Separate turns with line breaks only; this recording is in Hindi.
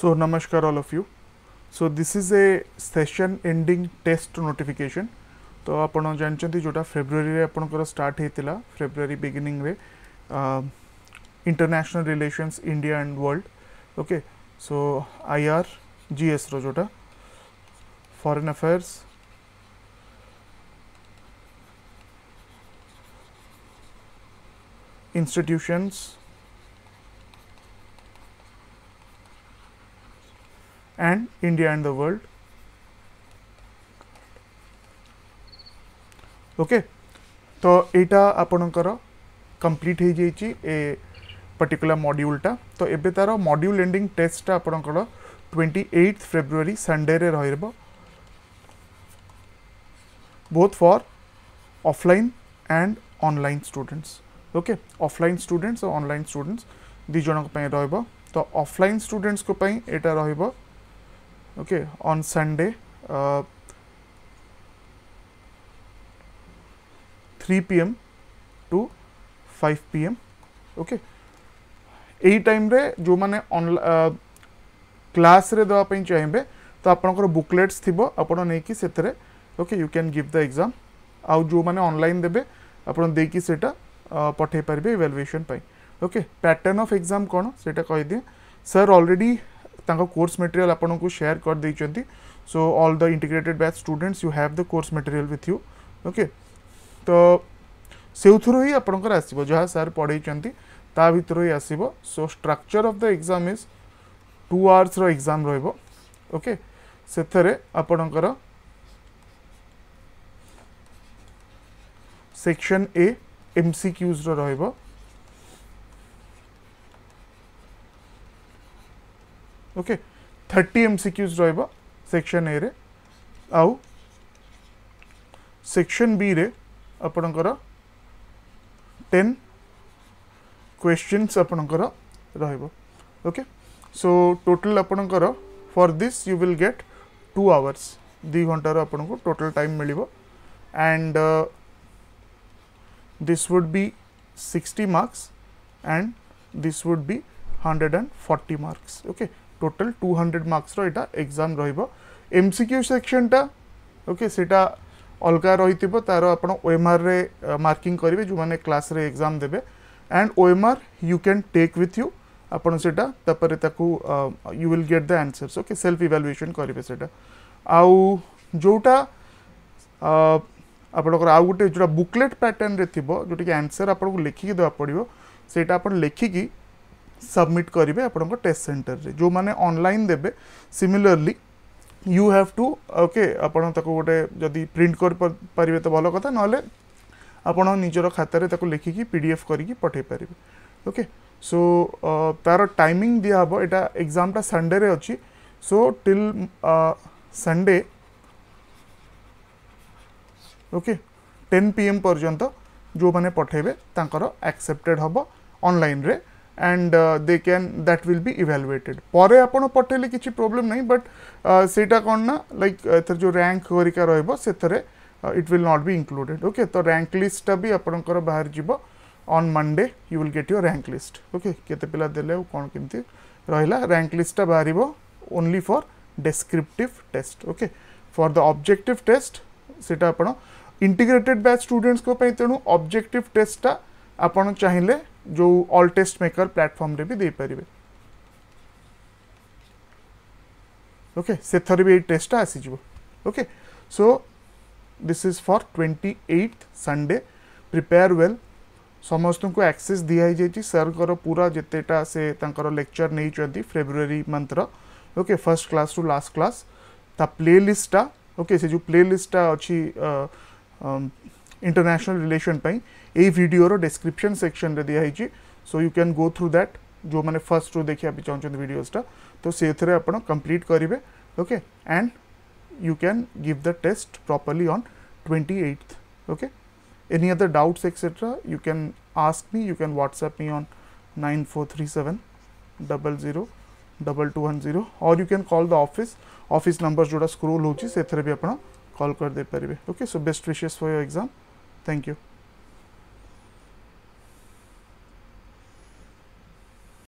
So, Namaskar all of you. So, this is a session ending test notification. तो ଆପଣ ଜାଣିଛନ୍ତି ଯେଉଁଟା ଫେବୃଆରୀରେ ଆପଣଙ୍କର ଷ୍ଟାର୍ଟ ହେଇଥିଲା ଫେବୃଆରୀ ବିଗିନିଂରେ international relations India and world okay so I R ଜିଏସ୍ର ଯେଉଁଟା foreign affairs institutions and India and the world. Okay. তো এইটা আপনার কমপ্লিট হয়ে যাইছি এ পার্টিকুলার মডিউলটা তো এবে তার মডিউল এন্ডিং টেস্টটা আপনার টোয়েন্টি এইট ফেব্রুয়ারি সন্ডে রহব both for offline and online students okay offline students ও অনলাইন স্টুডেন্টস দুই জনক রহব তো অফলাইন স্টুডেন্টস এটা রহব okay, on Sunday, uh, 3 p.m. to 5 p.m. Okay यही टाइम रे जो माने क्लास रे देवा पई चाहिबे तो आपनकर बुकलेट्स थिबो आपण नै कि सेतरे okay you can give the exam आउ जो माने ऑनलाइन देबे आपण दे सेटा पठे परबे इवैल्यूएशन पई ओके पैटर्न ऑफ एग्जाम कोन सेटा कहि दिए सर ऑलरेडी कोर्स मेटेरियल आपको सेयार करदे so all the integrated batch students you have the course material with you okay तो से आपंकर आसो जहाँ सार पढ़ई ता भर ही आसो so structure of the exam is two hours exam रोके से आपणकर section A M C Qs रो रहा ओके थर्टी एम सिक्यूज रेक्शन ए रे आउ सेक्शन बी रे आपणकर टेन क्वेश्चन्स आपणकर रोके सो टोटल आपणकर for this you will get two hours दी घंटार को टोटल टाइम मिल and this would be and this would be hundred and 140 marks okay total two hundred মার্কসর এটা এক্সাম রহব এমসিকিউ সেকশনটা ওকে সেটা অলগা রহিথিব তার আপনার ওএমআর্রে মার্কিং করবে যে ক্লাসরে এক্সাম দেবে and OMR you can take with you ଆପଣ ସେଇଟା ତାପରେ ତାକୁ you will get the answers okay self evaluation କରିବେ ସେଇଟା ଆଉ ଯେଉଁଟା ଆପଣଙ୍କର ଆଉ ଗୋଟେ ଯେଉଁଟା ବୁକଲେଟ୍ ପ୍ୟାଟର୍ନରେ ଥିବ ଯେଉଁଟାକି ଆନ୍ସର୍ ଆପଣଙ୍କୁ ଲେଖିକି ଦେବାକୁ ପଡ଼ିବ ସେଇଟା ଆପଣ ଲେଖିକି सबमिट करेंगे आप टेस्ट सेन्टर में जो मैंने अनल देते similarly you have to okay आपटे जदि प्रिंट करें तो भल कथ ना निजर खातर लिखिकी पी डी एफ करके ओके सो तार टाइमिंग दिहब यहाँ एग्जामटा संडे अच्छी so till Sunday okay ten P M पर्यतं जो मैंने पठेबे एक्सेप्टेड हम अनल रे and uh, they can that will be evaluated pore apan patele kichi problem nahi but seita kon na like ethar jo rank horika rahibo setare it will not be included okay to rank list ta bi apanankar bahar jibo on monday you will get your rank list okay kete pila dele kon kimti rahila rank list ta baharibo only for descriptive test okay for the objective test सेटा आपण इंटिग्रेटेड बैच स्टूडेंट्स को पई तेनु ऑब्जेक्टिव टेस्ट टा आपण चाहिले जो अल टेस्ट मेकर प्लाटफर्म देपर ओके से थर भी टेस्ट आसीज okay so this is for twenty eight Sunday prepare well समस्त को एक्सेस दिया दिखाई सर को पूरा जितेटा से लेक्चर नहीं फेब्रुवरी मंथर okay first class to last class play लिस्टा ओके से जो प्ले लिस्टा अच्छी इंटरनेशनल रिलेशन भिडर डेस्क्रिपन सेक्शन में दिखाई सो यू क्या गो थ्रू दैट जो मैंने फर्स्ट रू देखा चाहते भिडियोजा तो सीएर आप कम्प्लीट करेंगे ओके एंड यू क्या give the test properly on twenty eighth okay any other doubts etcetera you can ask me you can WhatsApp me on nine four three seven double zero double two one zero और you can call the office office number जोड़ा स्क्रोल होती से आप कल करदे okay so best wishes for your exam Thank you.